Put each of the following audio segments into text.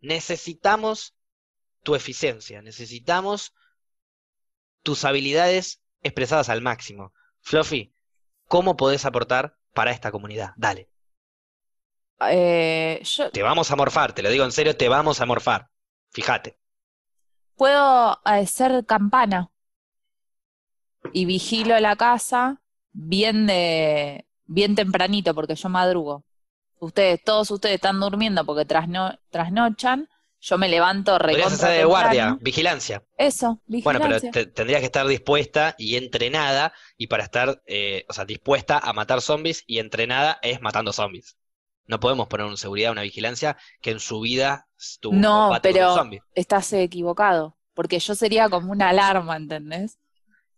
Necesitamos tu eficiencia, necesitamos tus habilidades expresadas al máximo. Fluffy, ¿cómo podés aportar para esta comunidad? Dale. Eh, te vamos a morfar, te lo digo en serio, te vamos a morfar. Fíjate. Puedo eh, ser campana y vigilo la casa bien de bien tempranito porque yo madrugo ustedes, todos ustedes están durmiendo porque trasnochan, yo me levanto Podrías de guardia, vigilancia. Eso, vigilancia. Bueno, pero tendrías que estar dispuesta y entrenada, y para estar, eh, o sea, dispuesta a matar zombies y entrenada es matando zombies. No podemos poner una seguridad, una vigilancia que en su vida No, pero estás equivocado, porque yo sería como una alarma, ¿entendés?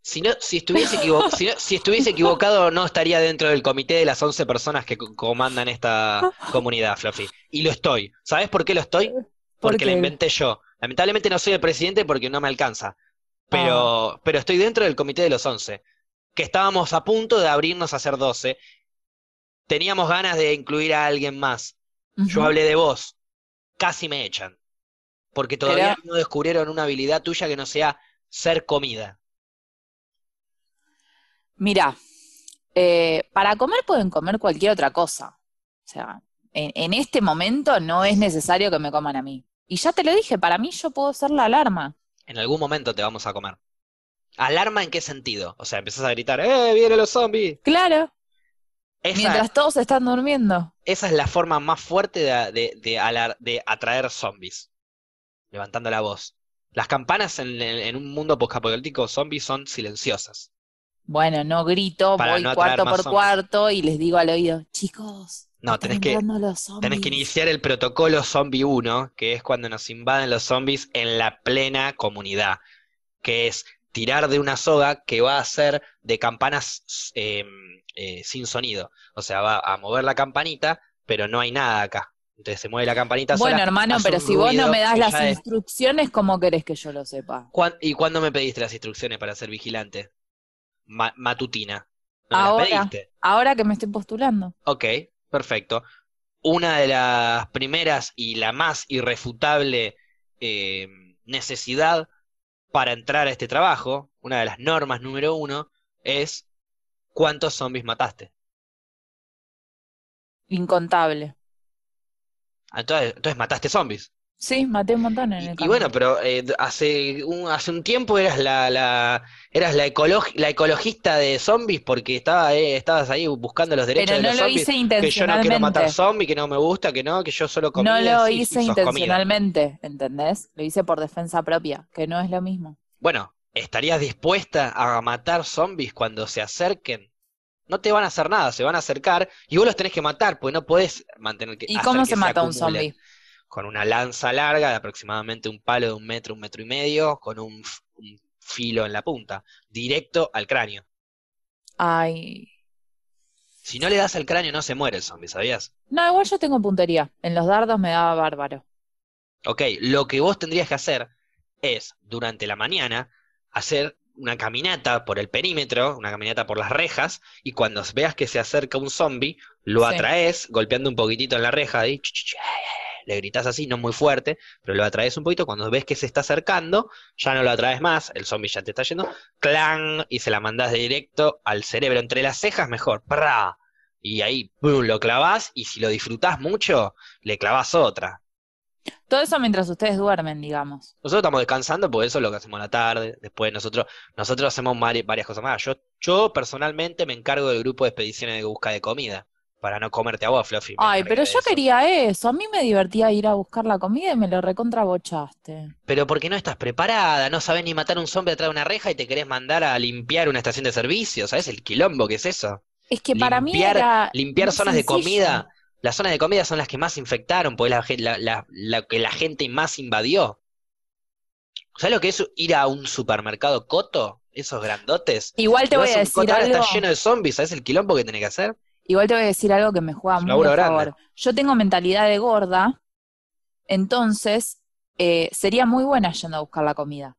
Si, si, estuviese equivocado, no estaría dentro del comité de las 11 personas que comandan esta comunidad, Fluffy. Y lo estoy. ¿Sabes por qué lo estoy? Porque la inventé yo. Lamentablemente no soy el presidente porque no me alcanza. Pero, ah. pero estoy dentro del comité de los 11. Que estábamos a punto de abrirnos a ser 12. Teníamos ganas de incluir a alguien más. Yo hablé de vos. Casi me echan. Porque todavía no descubrieron una habilidad tuya que no sea ser comida. Mira, eh, para comer pueden comer cualquier otra cosa. O sea, en, este momento no es necesario que me coman a mí. Y ya te lo dije, para mí yo puedo ser la alarma. En algún momento te vamos a comer. ¿Alarma en qué sentido? O sea, empezás a gritar, ¡eh, vienen los zombies! Claro. Mientras todos están durmiendo. Esa es la forma más fuerte de, atraer zombies. Levantando la voz. Las campanas en, un mundo postapocalíptico zombies son silenciosas. Bueno, no grito, voy cuarto por cuarto y les digo al oído, chicos. No, tenés que, tenés que iniciar el protocolo Zombie 1, que es cuando nos invaden los zombies en la plena comunidad, que es tirar de una soga que va a ser de campanas em, eh, sin sonido. O sea, va a mover la campanita, pero no hay nada acá. Entonces se mueve la campanita. Sola, bueno, hermano, pero si vos no me das las instrucciones, ¿cómo querés que yo lo sepa? ¿Y cuándo me pediste las instrucciones para ser vigilante? matutina. ahora, ahora que me estoy postulando. Ok, perfecto. Una de las primeras y la más irrefutable eh, necesidad para entrar a este trabajo, una de las normas número uno, es ¿cuántos zombies mataste? Incontable. Ah, entonces mataste zombies. Sí, maté un montón en el Y, y bueno, pero eh, hace, un, hace un tiempo eras la, eras la, ecologista de zombies porque estaba, eh, estabas ahí buscando los derechos pero no de los lo Hice intencionalmente. Que yo no quiero matar zombies, que no me gusta, que no, que yo solo comía. No lo hice intencionalmente, ¿entendés? Lo hice por defensa propia, que no es lo mismo. Bueno, ¿estarías dispuesta a matar zombies cuando se acerquen? No te van a hacer nada, se van a acercar y vos los tenés que matar, porque no podés mantener que. ¿Y cómo se, mata un zombie? con una lanza larga de aproximadamente un palo de un metro, un metro y medio, con un, filo en la punta, directo al cráneo. Ay. Si no le das al cráneo no se muere el zombie, ¿sabías? No, igual yo tengo puntería. En los dardos me daba bárbaro. Ok, lo que vos tendrías que hacer es, durante la mañana, hacer una caminata por el perímetro, una caminata por las rejas, y cuando veas que se acerca un zombie, lo atraes golpeando un poquitito en la reja, y le gritas así, no muy fuerte, pero lo atraes un poquito, cuando ves que se está acercando, ya no lo atraes más, el zombie ya te está yendo, clan, y se la mandás directo al cerebro, entre las cejas mejor, Y ahí, lo clavas, y si lo disfrutás mucho, le clavas otra. Todo eso mientras ustedes duermen, digamos. Nosotros estamos descansando porque eso es lo que hacemos la tarde. Después nosotros, nosotros hacemos varias cosas más. Yo, yo personalmente me encargo del grupo de expediciones de busca de comida para no comerte agua, Fluffy. Ay, pero yo quería eso. A mí me divertía ir a buscar la comida y me lo recontrabochaste. Pero porque no estás preparada, no sabes ni matar un zombie atrás de una reja y te querés mandar a limpiar una estación de servicio, ¿sabes el quilombo que es eso? Es que para mí limpiar zonas de comida, las zonas de comida son las que más infectaron, porque la, la, que la gente más invadió. ¿Sabes lo que es ir a un supermercado coto? Esos grandotes. Igual te voy a decir. está lleno de zombies, ¿sabes el quilombo que tenés que hacer? Igual te voy a decir algo que me juega muy a favor. Yo tengo mentalidad de gorda, entonces eh, sería muy buena yendo a buscar la comida.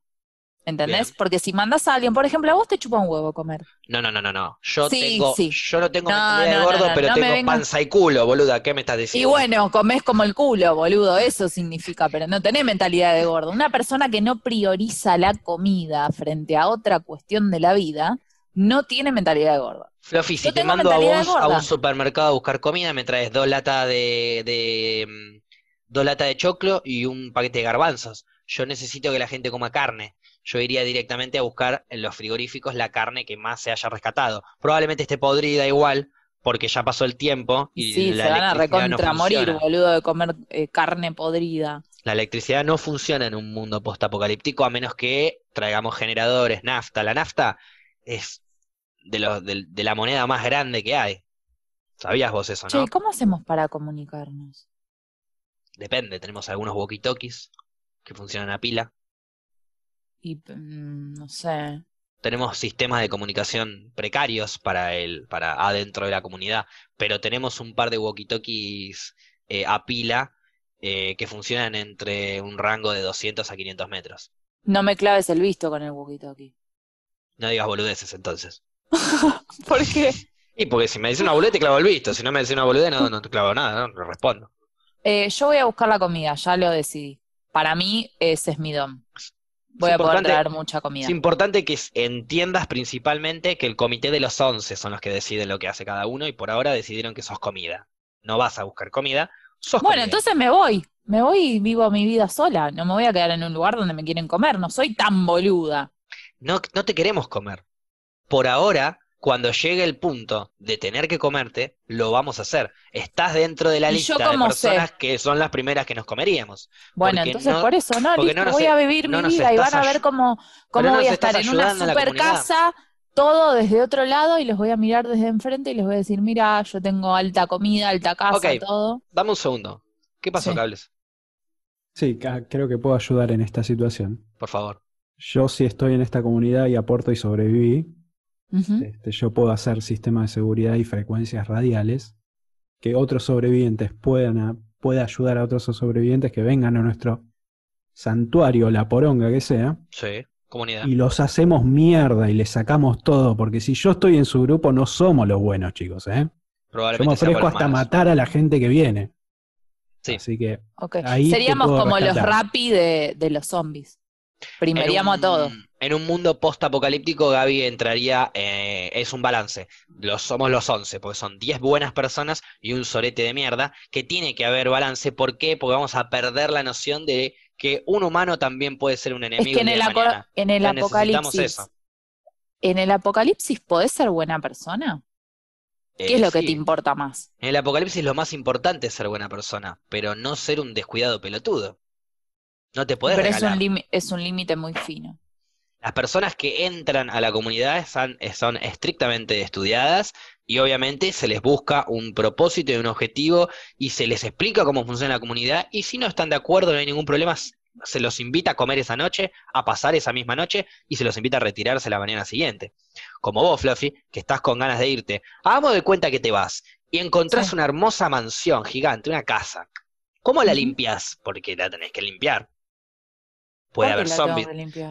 ¿Entendés? Porque si mandas a alguien, por ejemplo, a vos te chupa un huevo comer. No, no, no, no, no. Yo tengo, yo no tengo mentalidad de gordo, pero tengo panza y culo, boluda. ¿Qué me estás diciendo? Y bueno, comés como el culo, boludo, eso significa, pero no tenés mentalidad de gordo. Una persona que no prioriza la comida frente a otra cuestión de la vida, no tiene mentalidad de gordo. Fluffy, si te mando a vos a un supermercado a buscar comida, me traes dos latas de, de, mm, dos latas de choclo y un paquete de garbanzos. Yo necesito que la gente coma carne. Yo iría directamente a buscar en los frigoríficos la carne que más se haya rescatado. Probablemente esté podrida igual, porque ya pasó el tiempo y sí, se van a recontra morir, boludo, de comer eh, carne podrida. La electricidad no funciona en un mundo postapocalíptico a menos que traigamos generadores, nafta. La nafta es de, los, de, la moneda más grande que hay. Sabías vos eso, ¿no? Sí, ¿cómo hacemos para comunicarnos? Depende, tenemos algunos walkie-talkies que funcionan a pila. Y mm, no sé. Tenemos sistemas de comunicación precarios para el, para adentro de la comunidad, pero tenemos un par de walkie-talkies eh, a pila eh, que funcionan entre un rango de 200 a 500 metros. No me claves el visto con el walkie-talkie. No digas boludeces entonces. ¿Por qué? Y porque si me dice una boluda te clavo el visto, si no me dice una boluda no, no te clavo nada, no, respondo. Eh, yo voy a buscar la comida, ya lo decidí. Para mí ese es mi don. Voy a poder traer mucha comida. Es importante que entiendas principalmente que el comité de los 11 son los que deciden lo que hace cada uno y por ahora decidieron que sos comida. No vas a buscar comida, Bueno, entonces me voy. Me voy y vivo mi vida sola. No me voy a quedar en un lugar donde me quieren comer. No soy tan boluda. No, no te queremos comer por ahora, cuando llegue el punto de tener que comerte, lo vamos a hacer. Estás dentro de la lista de personas que son las primeras que nos comeríamos. Bueno, entonces por eso, no, listo, voy a vivir mi vida y van a ver cómo, voy a estar en una super casa, todo desde otro lado y los voy a mirar desde enfrente y les voy a decir, mira, yo tengo alta comida, alta casa, okay, todo. Dame un segundo. ¿Qué pasó, Cables? Sí, creo que puedo ayudar en esta situación. Por favor. Yo sí estoy en esta comunidad y aporto y sobreviví, este, yo puedo hacer sistemas de seguridad y frecuencias radiales que otros sobrevivientes puedan pueda ayudar a otros sobrevivientes que vengan a nuestro santuario, la poronga que sea. Y los hacemos mierda y les sacamos todo, porque si yo estoy en su grupo no somos los buenos, chicos, ¿eh? Probablemente hasta matar a la gente que viene. Sí. Así que seríamos como los rapi de, los zombies. Primeríamos a todos en un mundo post-apocalíptico, Gaby entraría, eh, es un balance. somos los 11, porque son 10 buenas personas y un sorete de mierda, que tiene que haber balance. ¿Por qué? Porque vamos a perder la noción de que un humano también puede ser un enemigo. Es que en, el, apocalipsis. En el apocalipsis, ¿podés ser buena persona? ¿Qué es eh, lo que te importa más? En el apocalipsis lo más importante es ser buena persona, pero no ser un descuidado pelotudo. No te puedes. Pero es un límite muy fino. Las personas que entran a la comunidad son, estrictamente estudiadas y obviamente se les busca un propósito y un objetivo y se les explica cómo funciona la comunidad y si no están de acuerdo no hay ningún problema, se los invita a comer esa noche, a pasar esa misma noche y se los invita a retirarse la mañana siguiente. Como vos, Fluffy, que estás con ganas de irte, hagamos de cuenta que te vas y encontrás una hermosa mansión gigante, una casa. ¿Cómo la limpias? Porque la tenés que limpiar. Puede haber, zombies,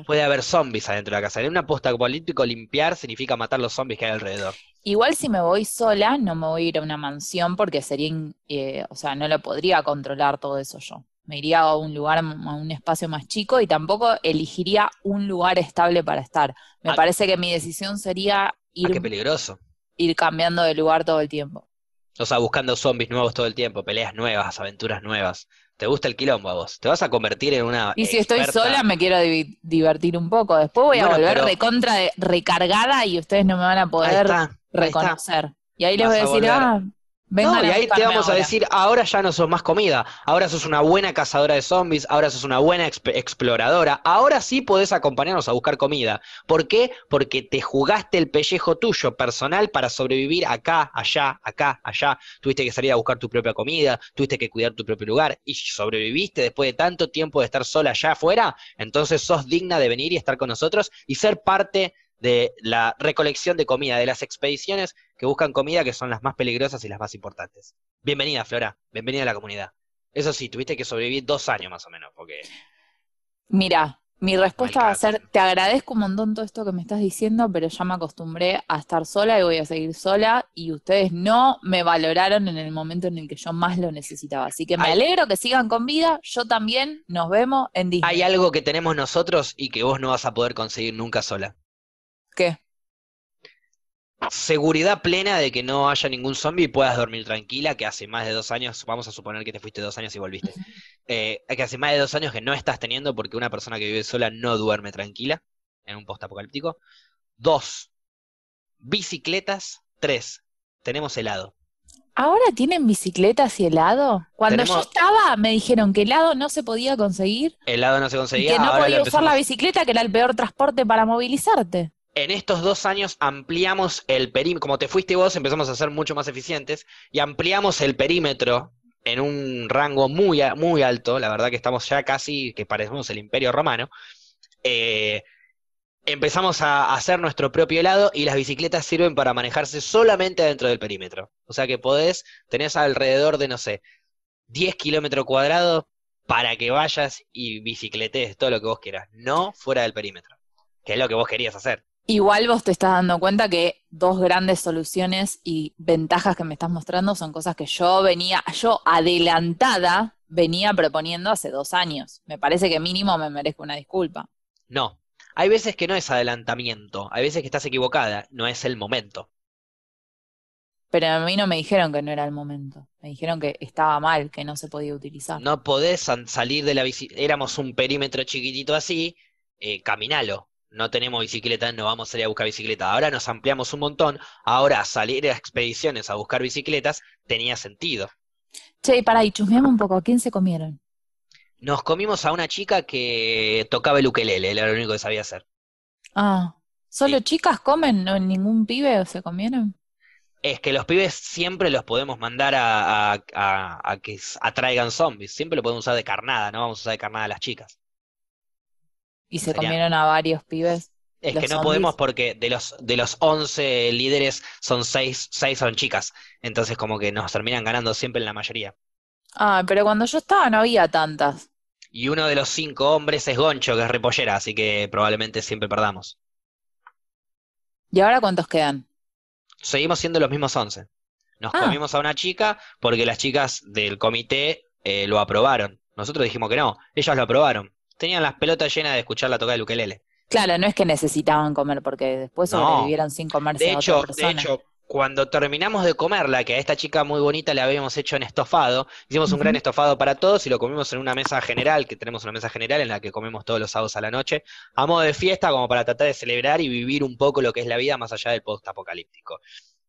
puede haber adentro de la casa. En un político, limpiar significa matar los zombies que hay alrededor. Igual si me voy sola, no me voy a ir a una mansión porque sería, eh, o sea, no lo podría controlar todo eso yo. Me iría a un lugar, a un espacio más chico y tampoco elegiría un lugar estable para estar. Me ah. parece que mi decisión sería ah, ir... peligroso. Ir cambiando de lugar todo el tiempo. O sea, buscando zombies nuevos todo el tiempo, peleas nuevas, aventuras nuevas. ¿Te gusta el quilombo a vos? ¿Te vas a convertir en una... Y si estoy sola me quiero divertir un poco. Después voy a volver de contra de recargada y ustedes no me van a poder reconocer. Y ahí les voy a decir, no, y ahí te vamos a decir, ahora ya no sos más comida, ahora sos una buena cazadora de zombies, ahora sos una buena exploradora, ahora sí podés acompañarnos a buscar comida. ¿Por qué? Porque te jugaste el pellejo tuyo personal para sobrevivir acá, allá, acá, allá. Tuviste que salir a buscar tu propia comida, tuviste que cuidar tu propio lugar y sobreviviste después de tanto tiempo de estar sola allá afuera, entonces sos digna de venir y estar con nosotros y ser parte de la recolección de comida, de las expediciones que buscan comida, que son las más peligrosas y las más importantes. Bienvenida, Flora, bienvenida a la comunidad. Eso sí, tuviste que sobrevivir dos años más o menos, porque... Mira, mi respuesta va a ser, te agradezco un montón todo esto que me estás diciendo, pero ya me acostumbré a estar sola y voy a seguir sola y ustedes no me valoraron en el momento en el que yo más lo necesitaba. Así que me alegro que sigan con vida, yo también, nos vemos en Disney. Hay algo que tenemos nosotros y que vos no vas a poder conseguir nunca sola. Seguridad plena de que no haya ningún zombie y puedas dormir tranquila, que hace más de dos años, vamos a suponer que te fuiste dos años y volviste, eh, que hace más de dos años que no estás teniendo porque una persona que vive sola no duerme tranquila en un postapocalíptico apocalíptico. Dos, bicicletas. Tres, tenemos helado. ¿Ahora tienen bicicletas y helado? Cuando yo estaba me dijeron que helado no se podía conseguir. Helado no se conseguía. que no podía usar la bicicleta, que era el peor transporte para movilizarte en estos dos años ampliamos el perímetro, como te fuiste vos, empezamos a ser mucho más eficientes y ampliamos el perímetro en un rango muy, muy alto, la verdad que estamos ya casi, que parecemos el imperio romano, eh, empezamos a hacer nuestro propio helado y las bicicletas sirven para manejarse solamente dentro del perímetro. O sea que podés, tenés alrededor de, no sé, 10 kilómetros cuadrados para que vayas y bicicletees todo lo que vos quieras, no fuera del perímetro, que es lo que vos querías hacer. Igual vos te estás dando cuenta que dos grandes soluciones y ventajas que me estás mostrando son cosas que yo venía, yo adelantada venía proponiendo hace dos años. Me parece que mínimo me merezco una disculpa. No, hay veces que no es adelantamiento, hay veces que estás equivocada, no es el momento. Pero a mí no me dijeron que no era el momento, me dijeron que estaba mal, que no se podía utilizar. No podés salir de la visita, éramos un perímetro chiquitito así, eh, caminalo, no tenemos bicicleta, no vamos a ir a buscar bicicleta. Ahora nos ampliamos un montón, ahora salir a expediciones a buscar bicicletas tenía sentido. Che, para y chusmeamos un poco, ¿a quién se comieron? Nos comimos a una chica que tocaba el ukelele, era lo único que sabía hacer. Ah, ¿solo chicas comen? ¿No ningún pibe se comieron? Es que los pibes siempre los podemos mandar a, a que atraigan zombies, siempre lo podemos usar de carnada, no vamos a usar de carnada a las chicas. Y se comieron a varios pibes. Es que no podemos porque de los, de los 11 líderes son 6, son chicas. Entonces como que nos terminan ganando siempre en la mayoría. Ah, pero cuando yo estaba no había tantas. Y uno de los cinco hombres es Goncho, que es repollera, así que probablemente siempre perdamos. ¿Y ahora cuántos quedan? Seguimos siendo los mismos 11. Nos ah. comimos a una chica porque las chicas del comité eh, lo aprobaron. Nosotros dijimos que no, ellas lo aprobaron tenían las pelotas llenas de escuchar la toca de ukelele. Claro, no es que necesitaban comer porque después no. sobrevivieron sin comerse de hecho, De hecho, cuando terminamos de comerla, que a esta chica muy bonita le habíamos hecho en estofado, hicimos un gran estofado para todos y lo comimos en una mesa general, que tenemos una mesa general en la que comemos todos los sábados a la noche, a modo de fiesta, como para tratar de celebrar y vivir un poco lo que es la vida más allá del postapocalíptico.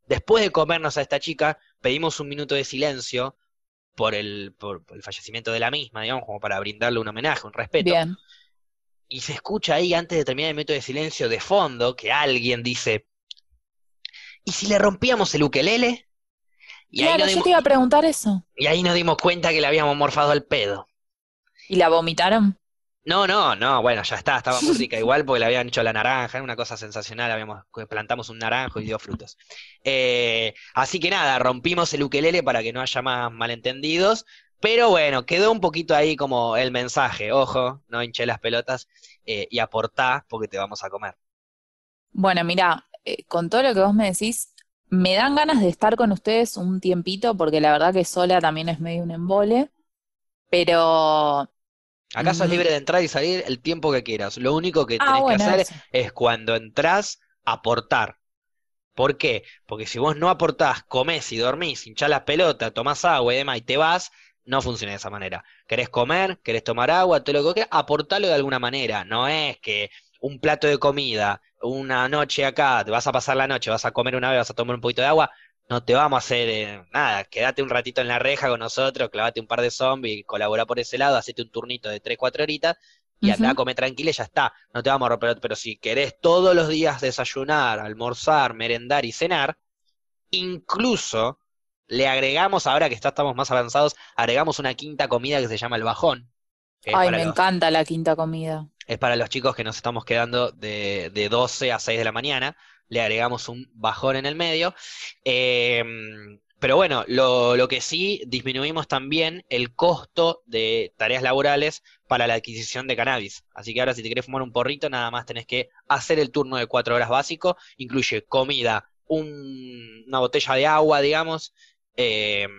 Después de comernos a esta chica, pedimos un minuto de silencio por el, por, el fallecimiento de la misma, digamos, como para brindarle un homenaje, un respeto. Bien. Y se escucha ahí, antes de terminar el minuto de silencio, de fondo, que alguien dice, ¿y si le rompíamos el ukelele? Y claro, yo te iba a preguntar eso. Y ahí nos dimos cuenta que le habíamos morfado al pedo. ¿Y la vomitaron? No, no, no, bueno, ya está, estaba música rica igual porque le habían hecho la naranja, era una cosa sensacional, habíamos, pues, plantamos un naranjo y dio frutos. Eh, así que nada, rompimos el ukelele para que no haya más malentendidos, pero bueno, quedó un poquito ahí como el mensaje, ojo, no hinché las pelotas eh, y aportá porque te vamos a comer. Bueno, mira, eh, con todo lo que vos me decís, me dan ganas de estar con ustedes un tiempito porque la verdad que sola también es medio un embole, pero Acaso es libre de entrar y salir el tiempo que quieras. Lo único que ah, tienes que hacer es cuando entrás, aportar. ¿Por qué? Porque si vos no aportás, comés y dormís, hinchás las pelotas, tomás agua y demás y te vas, no funciona de esa manera. ¿Querés comer? ¿Querés tomar agua? te lo que quieras, aportalo de alguna manera. No es que un plato de comida, una noche acá, te vas a pasar la noche, vas a comer una vez, vas a tomar un poquito de agua, no te vamos a hacer eh, nada, quédate un ratito en la reja con nosotros, clavate un par de zombies, colabora por ese lado, hacete un turnito de 3, 4 horitas y uh come tranquila y ya está, no te vamos a romper, pero si querés todos los días desayunar, almorzar, merendar y cenar, incluso le agregamos, ahora que está, estamos más avanzados, agregamos una quinta comida que se llama el bajón. Ay, me encanta la quinta comida. Es para los chicos que nos estamos quedando de, de 12 a 6 de la mañana, le agregamos un bajón en el medio. Em, pero bueno, lo, que sí disminuimos también el costo de tareas laborales para la adquisición de cannabis. Así que ahora si te querés fumar un porrito, nada más tenés que hacer el turno de cuatro horas básico. Incluye comida, una botella de agua, digamos, em,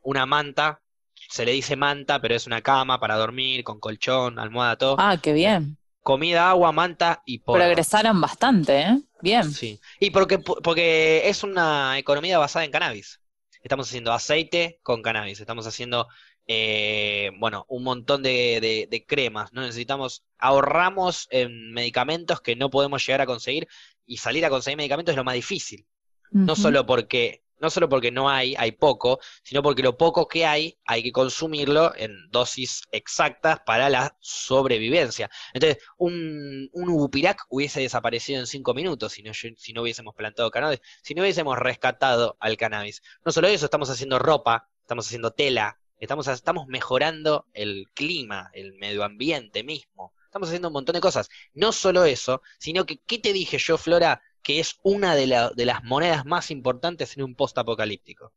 una manta. Se le dice manta, pero es una cama para dormir, con colchón, almohada, todo. Ah, qué bien. Comida, agua, manta y porro. Progresaron bastante, ¿eh? Bien. Sí. Y porque, porque es una economía basada en cannabis. Estamos haciendo aceite con cannabis, estamos haciendo, eh, bueno, un montón de, cremas, ¿no? Necesitamos, ahorramos en medicamentos que no podemos llegar a conseguir y salir a conseguir medicamentos es lo más difícil. No solo porque no solo porque no hay, hay poco, sino porque lo poco que hay hay que consumirlo en dosis exactas para la sobrevivencia. Entonces, un, un hubiese desaparecido en cinco minutos si no, si no hubiésemos plantado cannabis, si no hubiésemos rescatado al cannabis. No solo eso, estamos haciendo ropa, estamos haciendo tela, estamos, estamos mejorando el clima, el medio ambiente mismo. Estamos haciendo un montón de cosas. No solo eso, sino que, ¿qué te dije yo, Flora? que es una de, las monedas más importantes en un post-apocalíptico?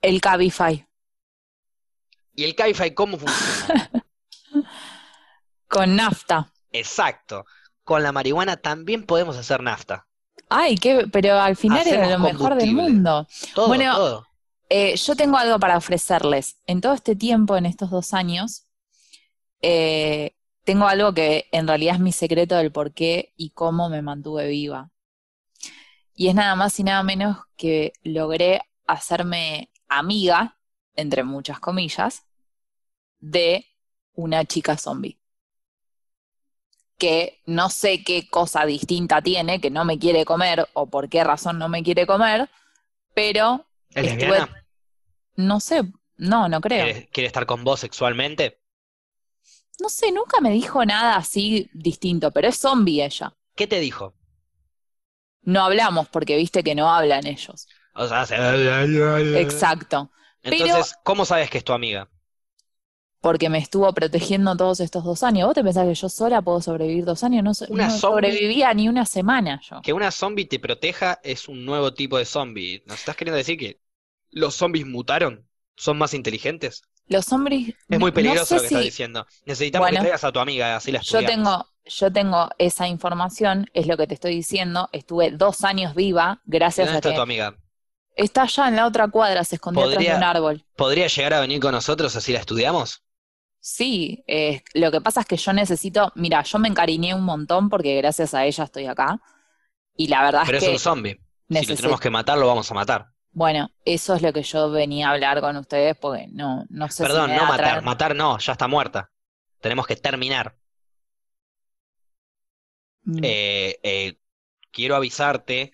El Cabify. ¿Y el Cabify cómo funciona? Con nafta. Exacto. Con la marihuana también podemos hacer nafta. Ay, qué, pero al final es era lo mejor del mundo. bueno, eh, yo tengo algo para ofrecerles. En todo este tiempo, en estos dos años, eh, tengo algo que en realidad es mi secreto del por qué y cómo me mantuve viva. Y es nada más y nada menos que logré hacerme amiga, entre muchas comillas, de una chica zombie. Que no sé qué cosa distinta tiene, que no me quiere comer o por qué razón no me quiere comer, pero... No sé, no, no creo. ¿Quiere estar con vos sexualmente? No sé, nunca me dijo nada así distinto, pero es zombie ella. ¿Qué te dijo? No hablamos porque viste que no hablan ellos. O sea, Exacto. Entonces, ¿cómo sabes que es tu amiga? Porque me estuvo protegiendo todos estos dos años. ¿Vos te pensás que yo sola puedo sobrevivir dos años? No, no sobrevivía ni una semana yo. Que una zombie te proteja es un nuevo tipo de zombie. ¿Nos estás queriendo decir que los zombies mutaron? ¿Son más inteligentes? los hombres. Es muy peligroso lo que está diciendo. Necesitamos que traigas a tu amiga, así la estudiamos. Yo tengo, yo tengo esa información, es lo que te estoy diciendo. Estuve dos años viva, gracias a. ¿Dónde está tu amiga? Está allá en la otra cuadra, se escondió detrás de un árbol. ¿Podría llegar a venir con nosotros así la estudiamos? Sí, eh, lo que pasa es que yo necesito. Mira, yo me encariñé un montón porque gracias a ella estoy acá. Y la verdad es, que. Pero es un zombie. Si lo tenemos que matar, lo vamos a matar. Bueno, eso es lo que yo venía a hablar con ustedes porque no, no sé Perdón, si Perdón, no matar, matar no, ya está muerta. Tenemos que terminar. Mm. Eh, eh, quiero avisarte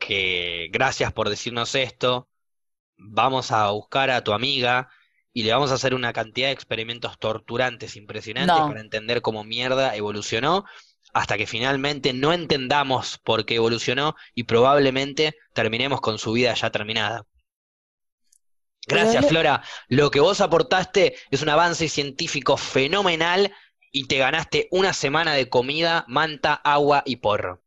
que gracias por decirnos esto. Vamos a buscar a tu amiga y le vamos a hacer una cantidad de experimentos torturantes impresionantes para entender cómo mierda evolucionó hasta que finalmente no entendamos por qué evolucionó y probablemente terminemos con su vida ya terminada. Gracias, Flora. Lo que vos aportaste es un avance científico fenomenal y te ganaste una semana de comida, manta, agua y porro.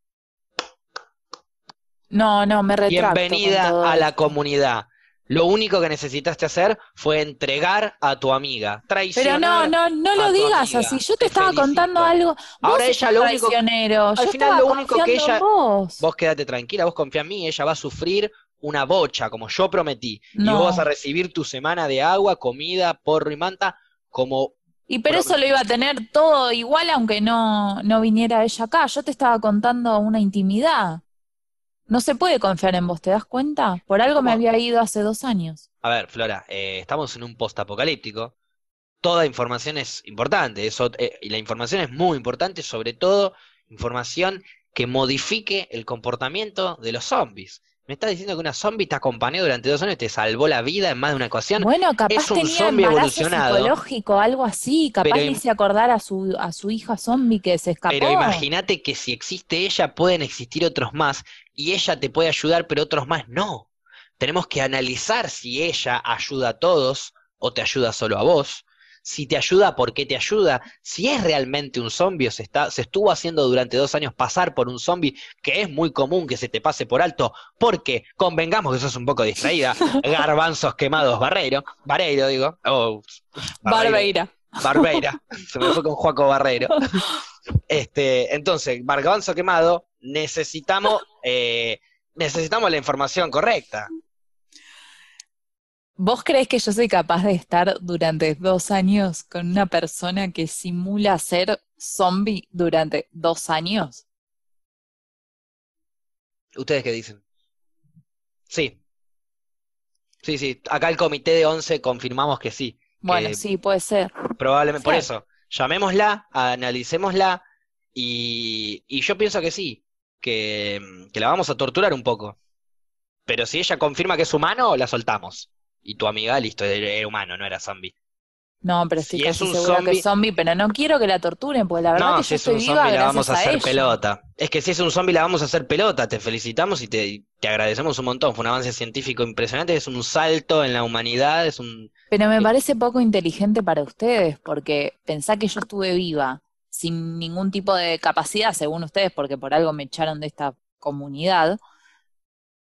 No, no, me retracto. Bienvenida a la comunidad. Lo único que necesitaste hacer fue entregar a tu amiga. Traicionar Pero no, no, no lo digas así. Yo te, estaba contando algo. Ahora ella lo único. Al final lo único que ella. Vos. quédate tranquila, vos confía en mí, ella va a sufrir una bocha, como yo prometí. Y vos vas a recibir tu semana de agua, comida, porro y manta, como y pero eso lo iba a tener todo igual aunque no, no, viniera ella acá. Yo te estaba contando una intimidad. No se puede confiar en vos, ¿te das cuenta? Por algo me había ido hace dos años. A ver, Flora, eh, estamos en un post-apocalíptico. Toda información es importante. Eso, eh, y la información es muy importante, sobre todo información que modifique el comportamiento de los zombies. Me estás diciendo que una zombie te acompañó durante dos años, te salvó la vida en más de una ecuación? Bueno, capaz es un zombie evolucionado, psicológico, algo así. Capaz de acordar a su, a su hija zombie que se escapó. Pero imagínate que si existe ella, pueden existir otros más. Y ella te puede ayudar, pero otros más no. Tenemos que analizar si ella ayuda a todos o te ayuda solo a vos si te ayuda, por qué te ayuda, si es realmente un zombie o se, está, se estuvo haciendo durante dos años pasar por un zombie, que es muy común que se te pase por alto, porque convengamos que sos un poco distraída, garbanzos quemados, barreiro, barreiro digo, oh, barbeira. se me fue con Juaco Barreiro. Este, entonces, garbanzo quemado, necesitamos, eh, necesitamos la información correcta. ¿Vos crees que yo soy capaz de estar durante dos años con una persona que simula ser zombie durante dos años? ¿Ustedes qué dicen? Sí. Sí, sí. Acá el comité de once confirmamos que sí. Bueno, sí, puede ser. Probablemente, por eso. Llamémosla, analicémosla y, y yo pienso que sí, que la vamos a torturar un poco. Pero si ella confirma que es humano, la soltamos y tu amiga, listo, era humano, no era zombi. No, pero sí es un que es zombie, pero no quiero que la torturen, porque la verdad no, que si yo es un viva zombie la vamos a, hacer pelota. Es que si es un zombie la vamos a hacer pelota, te felicitamos y te, te, agradecemos un montón. Fue un avance científico impresionante, es un salto en la humanidad, es un... Pero me eh, parece poco inteligente para ustedes, porque pensá que yo estuve viva, sin ningún tipo de capacidad, según ustedes, porque por algo me echaron de esta comunidad.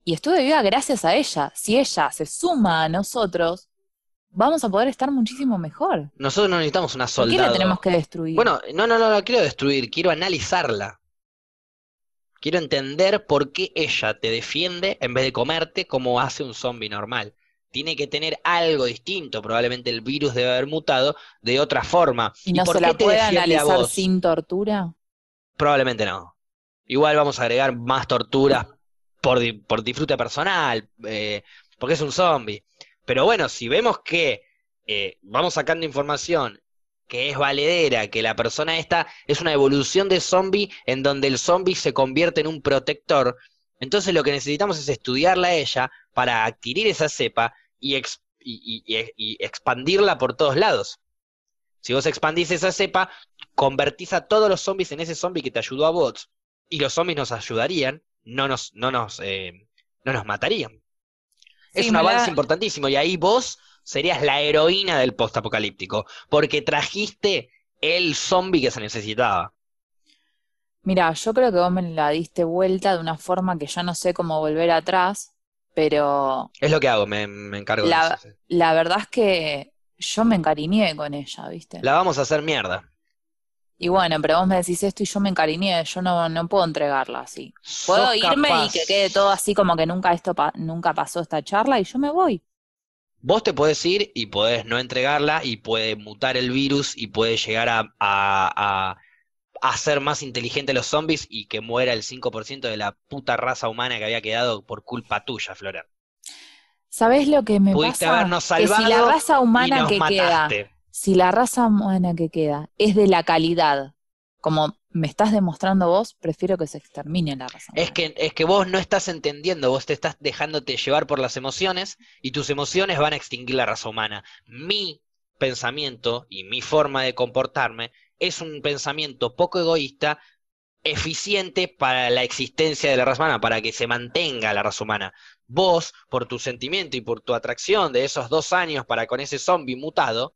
Y estuve viva gracias a ella. Si ella se suma a nosotros, vamos a poder estar muchísimo mejor. Nosotros no necesitamos una soldado. qué la tenemos que destruir? Bueno, no, no, no la quiero destruir, quiero analizarla. Quiero entender por qué ella te defiende en vez de comerte como hace un zombie normal. Tiene que tener algo distinto, probablemente el virus debe haber mutado de otra forma. ¿Y no se la puede analizar sin tortura? Probablemente no. Igual vamos a agregar más torturas por, por disfrute personal, eh, porque es un zombie. Pero bueno, si vemos que eh, vamos sacando información que es valedera, que la persona esta es una evolución de zombie en donde el zombie se convierte en un protector, entonces lo que necesitamos es estudiarla a ella para adquirir esa cepa y, y, y expandirla por todos lados. Si vos expandís esa cepa, convertís a todos los zombies en ese zombie que te ayudó a bots, y los zombies nos ayudarían, no nos, no nos, eh, no nos matarían. es un avance importantísimo y ahí vos serías la heroína del postapocalíptico, porque trajiste el zombie que se necesitaba. Mira, yo creo que vos me la diste vuelta de una forma que yo no sé cómo volver atrás, pero... Es lo que hago, me, encargo de eso. La verdad es que yo me encariñé con ella, ¿viste? La vamos a hacer mierda. Y bueno, pero vos me decís esto y yo me encariñé, yo no, puedo entregarla así. Puedo irme y que quede todo así como que nunca esto nunca pasó esta charla y yo me voy. Vos te podés ir y podés no entregarla y puede mutar el virus y puede llegar a, a, hacer más inteligente los zombies y que muera el 5% de la puta raza humana que había quedado por culpa tuya, Flora. ¿Sabés lo que me Pudiste Habernos salvado si la raza humana que queda si la raza humana que queda es de la calidad, como me estás demostrando vos, prefiero que se extermine la raza. Humana. Es que, es que vos no estás entendiendo, vos te estás dejándote llevar por las emociones y tus emociones van a extinguir la raza humana. Mi pensamiento y mi forma de comportarme es un pensamiento poco egoísta, eficiente para la existencia de la raza humana, para que se mantenga la raza humana. Vos, por tu sentimiento y por tu atracción de esos dos años para con ese zombie mutado,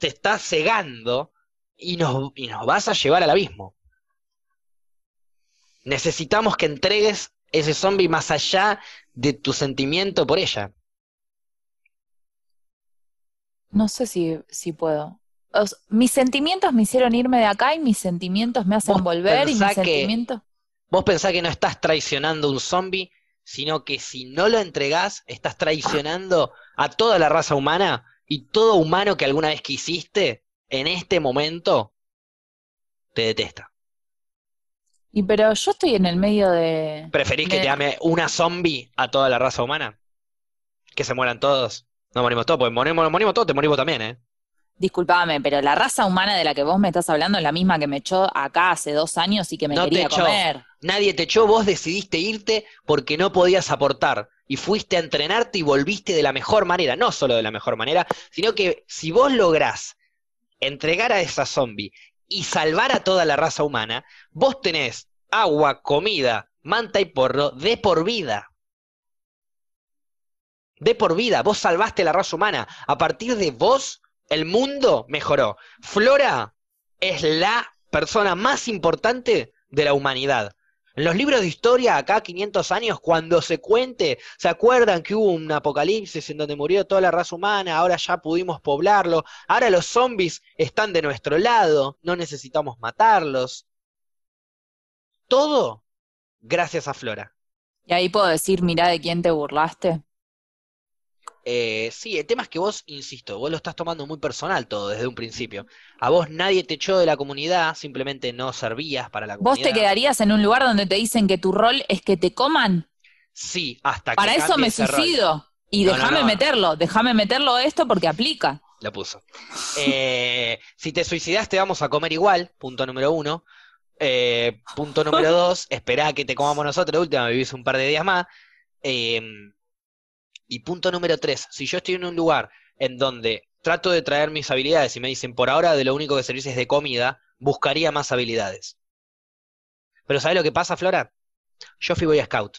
te está cegando y nos, nos vas a llevar al abismo. Necesitamos que entregues ese zombie más allá de tu sentimiento por ella. No sé si, puedo. mis sentimientos me hicieron irme de acá y mis sentimientos me hacen volver y Vos pensás que no estás traicionando a un zombie, sino que si no lo entregás, estás traicionando a toda la raza humana y todo humano que alguna vez quisiste, en este momento, te detesta. Y pero yo estoy en el medio de. ¿Preferís que te una zombie a toda la raza humana? Que se mueran todos. No morimos todos, porque morimos, morimos todos, te morimos también, ¿eh? Disculpame, pero la raza humana de la que vos me estás hablando es la misma que me echó acá hace dos años y que me quería comer. Nadie te echó, vos decidiste irte porque no podías aportar y fuiste a entrenarte y volviste de la mejor manera, no solo de la mejor manera, sino que si vos lográs entregar a esa zombie y salvar a toda la raza humana, vos tenés agua, comida, manta y porro de por vida. De por vida, vos salvaste la raza humana. A partir de vos, el mundo mejoró. Flora es la persona más importante de la humanidad. En los libros de historia, acá 500 años, cuando se cuente, ¿se acuerdan que hubo un apocalipsis en donde murió toda la raza humana? Ahora ya pudimos poblarlo, ahora los zombies están de nuestro lado, no necesitamos matarlos. Todo gracias a Flora. Y ahí puedo decir, mirá de quién te burlaste. Eh, sí, el tema es que vos, insisto, vos lo estás tomando muy personal todo desde un principio. A vos nadie te echó de la comunidad, simplemente no servías para la comunidad. ¿Vos te quedarías en un lugar donde te dicen que tu rol es que te coman? Sí, hasta que. Para eso me suicido. Y déjame meterlo, déjame meterlo esto porque aplica. La puso. Eh, si te suicidas, te vamos a comer igual, punto número uno. Eh, punto número dos, esperá que te comamos nosotros, última, vivís un par de días más. Eh, y punto número tres, si yo estoy en un lugar en donde trato de traer mis habilidades y me dicen, por ahora de lo único que servís es de comida, buscaría más habilidades. Pero ¿sabes lo que pasa, Flora? Yo fui voy a Scout.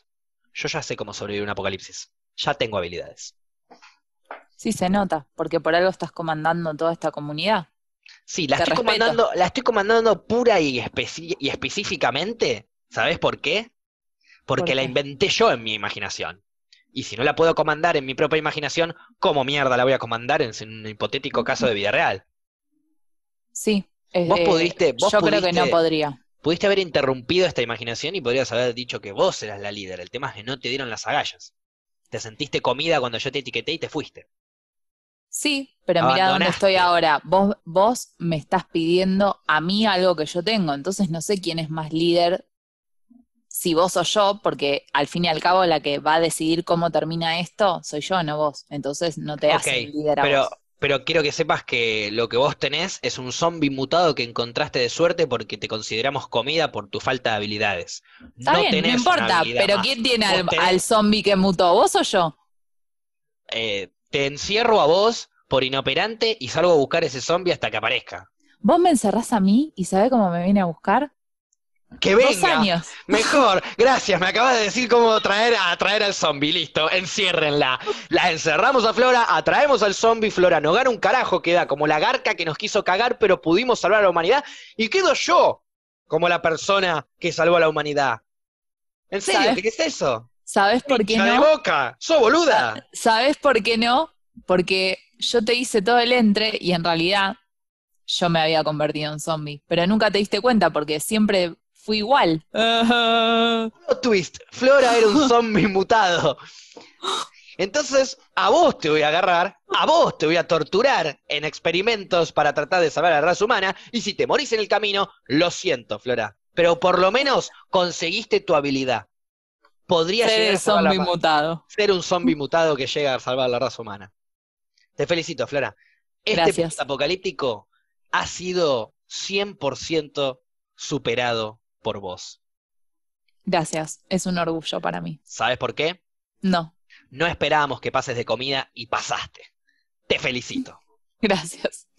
Yo ya sé cómo sobrevivir un apocalipsis. Ya tengo habilidades. Sí, se nota, porque por algo estás comandando toda esta comunidad. Sí, la, estoy comandando, estoy comandando pura y, específicamente. ¿Sabes por qué? Porque la inventé yo en mi imaginación. Y si no la puedo comandar en mi propia imaginación, ¿cómo mierda la voy a comandar en un hipotético caso de vida real? Sí. vos pudiste. yo creo que no podría. Pudiste haber interrumpido esta imaginación y podrías haber dicho que vos eras la líder. El tema es que no te dieron las agallas. Te sentiste comida cuando yo te etiqueté y te fuiste. Sí, pero mira dónde estoy ahora. Vos, vos me estás pidiendo a mí algo que yo tengo, entonces no sé quién es más líder si vos o yo, porque al fin y al cabo la que va a decidir cómo termina esto soy yo, no vos. Entonces no te okay, hace líder a pero, Pero quiero que sepas que lo que vos tenés es un zombie mutado que encontraste de suerte porque te consideramos comida por tu falta de habilidades. Está no bien, no importa, pero ¿quién tiene al, zombie que mutó? ¿Vos o yo? Eh, te encierro a vos por inoperante y salgo a buscar ese zombie hasta que aparezca. ¿Vos me encerrás a mí y sabés cómo me viene a buscar? Que venga. años. Mejor, gracias. Me acabas de decir cómo traer, a traer al zombie. Listo, enciérrenla. La encerramos a Flora, atraemos al zombie. Flora no gana un carajo, queda como la garca que nos quiso cagar, pero pudimos salvar a la humanidad. Y quedo yo como la persona que salvó a la humanidad. ¿En serio? ¿Qué es eso? ¿Sabes por qué no? de boca! ¡So boluda! ¿Sabes por qué no? Porque yo te hice todo el entre y en realidad yo me había convertido en zombie. Pero nunca te diste cuenta porque siempre fue igual. No, Twist, Flora era un zombie mutado. Entonces, a vos te voy a agarrar, a vos te voy a torturar en experimentos para tratar de salvar a la raza humana, y si te morís en el camino, lo siento, Flora. Pero por lo menos conseguiste tu habilidad. Podrías ser llegar mutado. Ser un zombie mutado que llega a salvar a la raza humana. Te felicito, Flora. Este apocalíptico ha sido 100% superado por vos. Gracias, es un orgullo para mí. ¿Sabes por qué? No. No esperábamos que pases de comida y pasaste. Te felicito. Gracias.